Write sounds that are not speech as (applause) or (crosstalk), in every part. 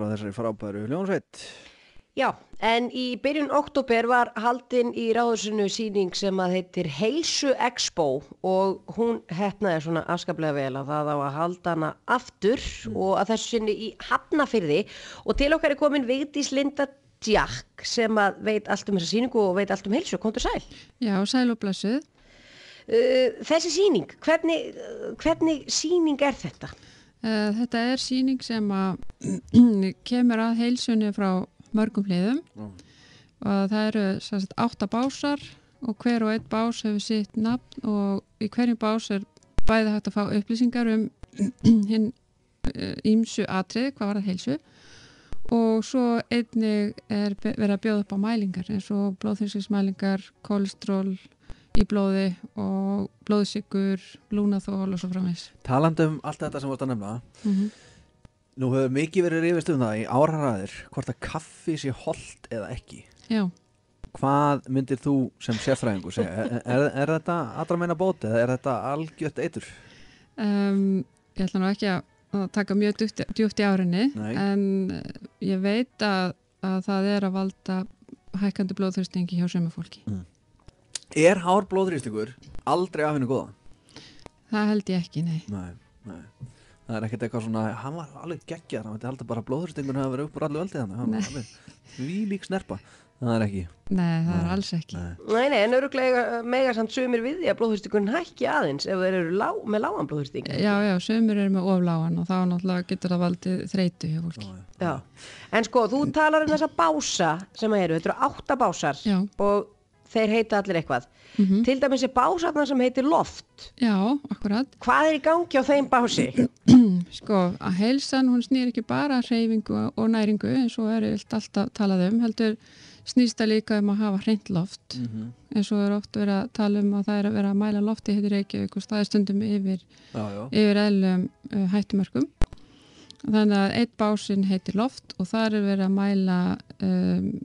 frá þessari frábæru hljónsveit. Já, en í byrjun oktober var haldinn í ráðsunu síning sem að heitir Heilsu Expo og hún hefnaði svona afskaplega vel að það á að halda hana aftur mm. og að þessu sinni í hafnafyrði og til okkar er komin Vigdís Linda Jack sem að veit allt um þessa síningu og veit allt um heilsu, kontur sæl. Já, sæl og blessuð. Uh, þessi síning, hvernig, hvernig síning er þetta? Eh, þetta er síning sem að (clears throat) kemur að heilsunni frá mörgum hliðum mm. og það eru sagt, átta básar og hver og einn bás hefur sitt nafn og í hverjum bás er bæði hægt að fá upplýsingar um (clears throat) hinn ímsu eh, atrið, hvað var það heilsu og svo einnig er verið að bjóða upp á mælingar eins og blóðhysingsmælingar, kolesterol í blóði og blóðsikur, lúnaþól og svo framins. Talandum um allt þetta sem varst að nefna, mm -hmm. nú hefur mikið verið rifist um það í áraræðir hvort að kaffi sé hold eða ekki. Já. Hvað myndir þú sem sérfræðingu segja? Er, er, er þetta allra meina bóti eða er þetta algjört eitur? Um, ég ætla nú ekki að taka mjög djúft, djúft í árinni, Nei. en eh, ég veit að, að það er að valda hækkandi blóðþurstingi hjá sömu fólki. Mm. Er hár blóðrýstingur aldrei af hennu góða? Það held ég ekki, nei. Nei, nei. Það er ekkert eitthvað svona, hann var alveg geggjar, hann held að bara blóðrýstingur hefði verið upp úr allu öldið hann. Við lík snerpa. Það er ekki. Nei, það er alls ekki. Nei, nei, nei en öruglega megar samt sömur við því að blóðhustingun hækki aðeins ef þeir eru lá, með lágan blóðhusting. Já, já, sömur eru með oflágan og þá náttúrulega getur það valdið þreytu hjá fólki. Já, en sko, þú talar um þessa bása sem að eru, þetta eru átta básar já. og þeir heita allir eitthvað mm -hmm. til dæmis er básarna sem heitir loft já, akkurat hvað er í gangi á þeim bási? (clears throat) sko, að helsan hún snýr ekki bara reyfingu og næringu eins og er alltaf talað um heldur snýsta líka um að hafa hreint loft mm -hmm. eins og er oft verið að tala um að það er að vera að mæla lofti heitir Reykjavík og staði stundum yfir já, já. yfir eðlum uh, hættumörkum þannig að eitt básin heitir loft og það er verið að mæla um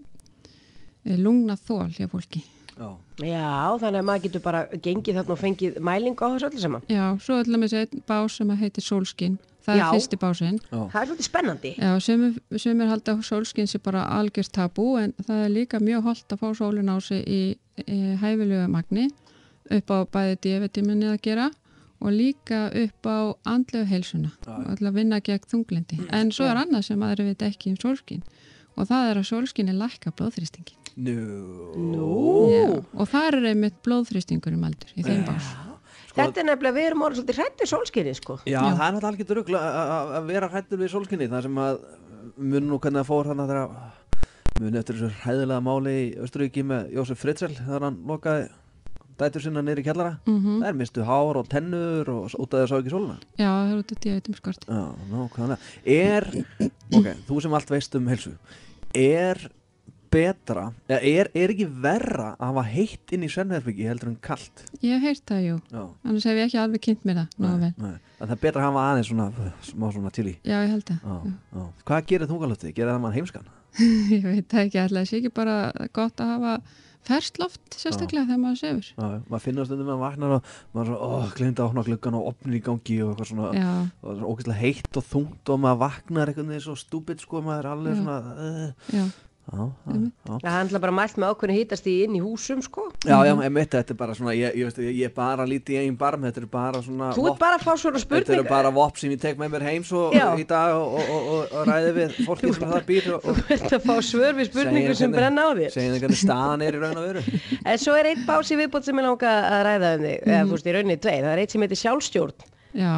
Eh, lungna þól hjá fólki Já. Já, þannig að maður getur bara gengið þarna og fengið mæling á þessu öllu saman Já, svo öllum þessu einn bás sem heitir Solskin það Já. er fyrsti básinn Það er svolítið spennandi Já, sem, sem er haldið að Solskin sé bara algjör tabú en það er líka mjög holdt að fá sólin á sig í, í hæfilegu magni upp á bæði djöfetiminni að gera og líka upp á andlegu heilsuna og alltaf vinna gegn þunglindi mm. en svo er annað sem maður veit ekki um Solskin og það er að Solskin er lækka blóðþrýstingin Nú. Nú. Já, og það er einmitt blóðþrýstingur um aldur í þeim bás. Sko, þetta er nefnilega, við erum orðið svolítið hrættir sólskinni sko. Já, Já. það er náttúrulega alveg dröggla að vera hrættur við sólskinni, það sem að mun nú kannar fór þannig að það mun eftir þessu hræðilega máli í Östuríki með Jósef Fritzl þar hann lokaði dætur sinna neyri kjallara, mm -hmm. það er mistu hár og tennur og útaðið að sá ekki sóluna Já, það er útaðið að eitthvað skort Já, ná, er, ok, þú sem allt veist um helsu, er betra er, er ekki verra að hafa heitt inn í svefnherfbyggi heldur en kallt? Ég heirt það, jú, Já. annars hef ég ekki alveg kynnt mér það nei, nei. Það er betra að hafa aðeins svona, smá svona til í Já, ég held það Já. Já. Hvað gerir þungalöfti? Gerir það mann heimskan? (laughs) ég veit það ekki, alltaf sé ekki bara gott að hafa færst loft sérstaklega þegar maður sefur Já, maður finnast um því að maður vaknar og maður er svona, oh, glemt að opna glöggan og opnir í gangi og eitthvað svona, og það er ógeðslega heitt og þungt og maður vaknar eitthvað svona stúbit sko, maður er alveg svona uh, Það handla bara mælt með ákveðinu hýtast í inn í húsum sko Já, já, ég mitt þetta er bara svona ég, ég, ég, ég er bara lítið í einn barm Þetta eru bara svona Þú ert bara að fá svona spurning Þetta eru bara vopp sem ég tek með mér heim svo já. í dag og, og, og, og ræði við fólki sem það býr Þú ert að fá svör við spurningu sem brenna á þér Segin það hvernig staðan er í raun og veru (laughs) En svo er einn bási viðbót sem ég langa að ræða um þig mm. Eða fórst í rauninni dveið Það er einn sem heitir sjálfstjórn Já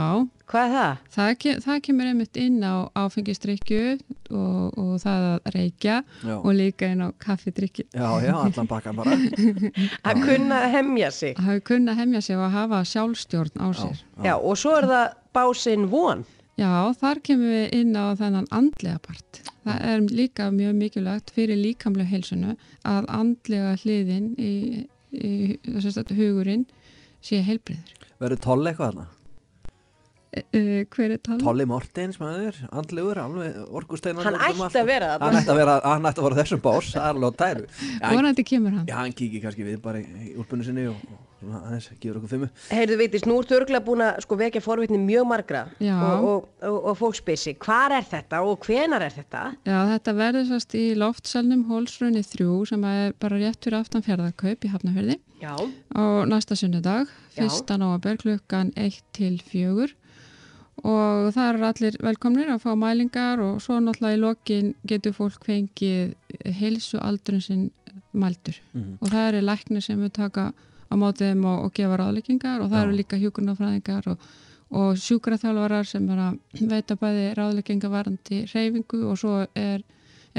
Hvað er það? Það, kem, það kemur einmitt inn á áfengistrykju og, og það að reykja já. og líka inn á kaffidrykju. Já, já, allan baka bara. (laughs) að kunna hemmja sig. Að kunna hemmja sig og að hafa sjálfstjórn á sér. Já, já. já og svo er það básinn von. Já, þar kemur við inn á þennan andlega part. Það er líka mjög mikilvægt fyrir líkamlega heilsunu að andlega hliðin í, í, í hugurinn sé heilbriður. Verður toll eitthvað þarna? Uh, hver er Tolli? Tolli Mortens maður, andluður, orgusteinar hann ætti að sko. vera það hann ætti að vera, hann ætti að vera þessum bás, það er alveg tæru hvornandi kemur hann? Já, hann kíkir kannski við bara í úlpunni sinni og, og aðeins, gefur okkur fimmu Heyrðu veitist, nú ertu örgulega búin að sko, vekja forvitni mjög margra og, og, og fókspísi, hvar er þetta og hvenar er þetta? Já, þetta verðist í loftselnum Hólsrunni 3 sem er bara rétt fyrir aftan fjárðarkaup í Hafnafjörði Já. og næsta sunnudag, 1. november klukkan 1 til 4 og það eru allir velkomnir að fá mælingar og svo náttúrulega í lokin getur fólk fengið heilsu aldrun sinn mæltur mm -hmm. og það eru læknir sem við taka á mótiðum og, og gefa ráðleikingar og það Já. eru líka hjókunarfræðingar og, og sjúkraþjálfarar sem er að veita bæði ráðleikinga varandi reyfingu og svo er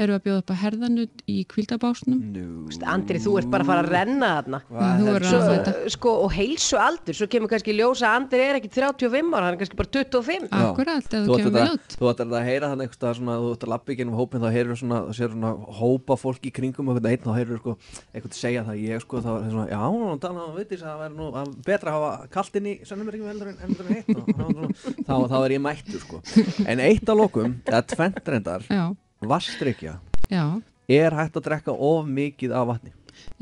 eru að bjóða upp að herðanutt í kvildabásnum no. Andri, þú ert bara að fara að renna þarna wow, svo, sko, og heilsu aldur svo kemur kannski ljósa að Andri er ekki 35 ára, hann er kannski bara 25 Akkurát, ef þú kemur vel átt Þú ættir að heyra þannig eitthvað svona, þú ættir að lappa í gennum hópin þá heyrur svona, það séur svona hópa fólki í kringum og þá heyrur sko, eitthvað að segja það ég sko, þá er það svona, já, þannig um að það veitir það verður nú betra að hafa kaltinni sem er sko. ekki vastryggja er hægt að drekka of mikið af vatni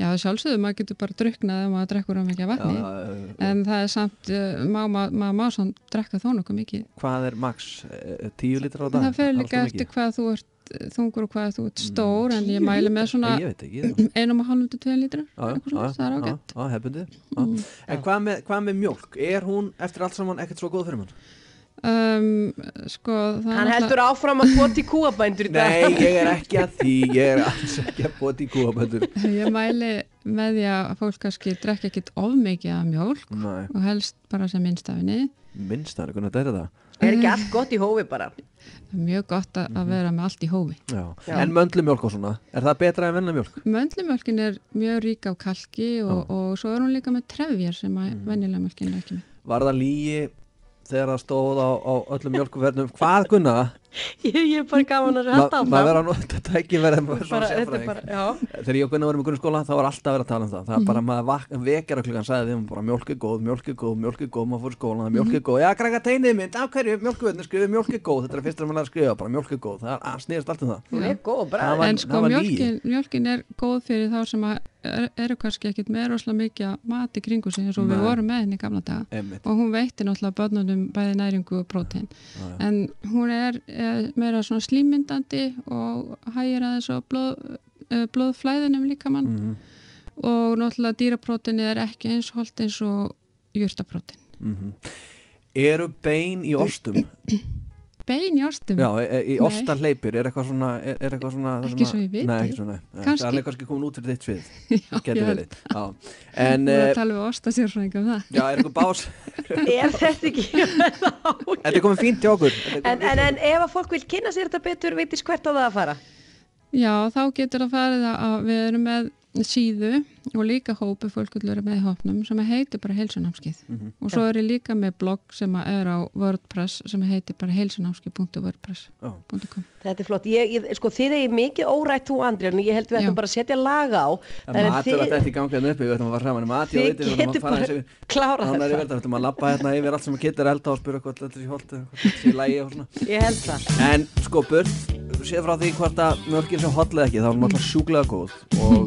Já, sjálfsögðu, maður getur bara druknað ef maður drekkur á mikið af vatni já, uh, en það er samt, uh, eh, maður má, má, má svo drekka þó nokkuð mikið Hvað er maks? Eh, tíu litra á dag? Það fyrir líka eftir hvað þú ert eh, þungur og hvað þú ert mm, stór en ég mælu með svona einum og halvundu tvein litra það er ágætt mm. En hvað með mjölk? Er hún eftir allt saman ekkert svo góð fyrir mann? Um, sko, hann heldur alltaf... áfram að bota í kúabændur í dag Nei, ég er ekki að því ég er alls ekki að bota í kúabændur (laughs) Ég mæli með því að fólk kannski drekka ekkit of mikið af mjölk Nei. og helst bara sem minnstafinni Minnstafin, hvernig þetta er það? Er ekki allt gott í hófi bara? Mjög gott að mm -hmm. vera með allt í hófi Já. Já. En möndlumjölk og svona, er það betra en vennamjölk? Möndlumjölkin er mjög rík á kalki og, og svo er hún líka með trefjar sem að mm. vennilega mjölkin er ekki með Var það líi þegar það stóð á, á öllum mjölkuferðnum hvað Gunna Ég er bara gaman að hætta á það maður verður að nota þetta ekki verið þegar ég og Gunnar varum í grunnskóla þá var alltaf verið að tala um það það var mm. bara mhm. maður vekjar að klukkan sagði við mjölk er góð, mjölk er góð, mjölk er góð maður fór skóla, mjölk er mhm. góð, já krakka tegnið mynd af hverju mjölkvöldinu skrifið mjölk er góð þetta er fyrst að maður skrifa bara mjölk er góð það snýðist allt um það en sko mjölkin er góð fyrir þá sem að eru kannski ekkert með rosalega mikið mat í kringu sig eins og við vorum með henni gamla daga Einmitt. og hún veitir náttúrulega börnunum bæði næringu og prótein en hún er meira svona slímyndandi og hægir aðeins á blóð, eh, blóðflæðinum líka mann mm. og náttúrulega dýraprótini er ekki eins holdt eins og júrtaprótin mm -hmm. Eru bein í ostum (clears throat) bein í ástum Já, e, e, í ofta leipir er eitthvað svona, er, er eitthvað svona Ekki svona, svo ég veit Nei, ekki svona Kanski Það er kannski komin út fyrir þitt svið (laughs) Já, Getur já. verið Já En Það eh, tala við ostasir svona eitthvað um það Já, er eitthvað bás (laughs) Er þetta ekki (laughs) Þetta er komið fínt til okkur En, en, en ef að fólk vil kynna sér þetta betur veitis hvert á það að fara Já, þá getur það farið að við erum með síðu og líka hópu fólkullur með hópnum sem heitir bara heilsunámskið mm -hmm. og svo er ég líka með blogg sem er á Wordpress sem heitir bara heilsunámski.wordpress.com Þetta er flott, ég, ég, sko þið er mikið órætt þú Andri, en ég held við ættum bara að setja laga á Það er matur að þetta er ganglega hérna uppi við ættum að fara saman um aðtíð og yttir Þið getur bara að klára þetta Þannig að við ættum að lappa hérna yfir allt sem að geta elda og spyrja hvort þetta sé hólt hvort þetta sé lægi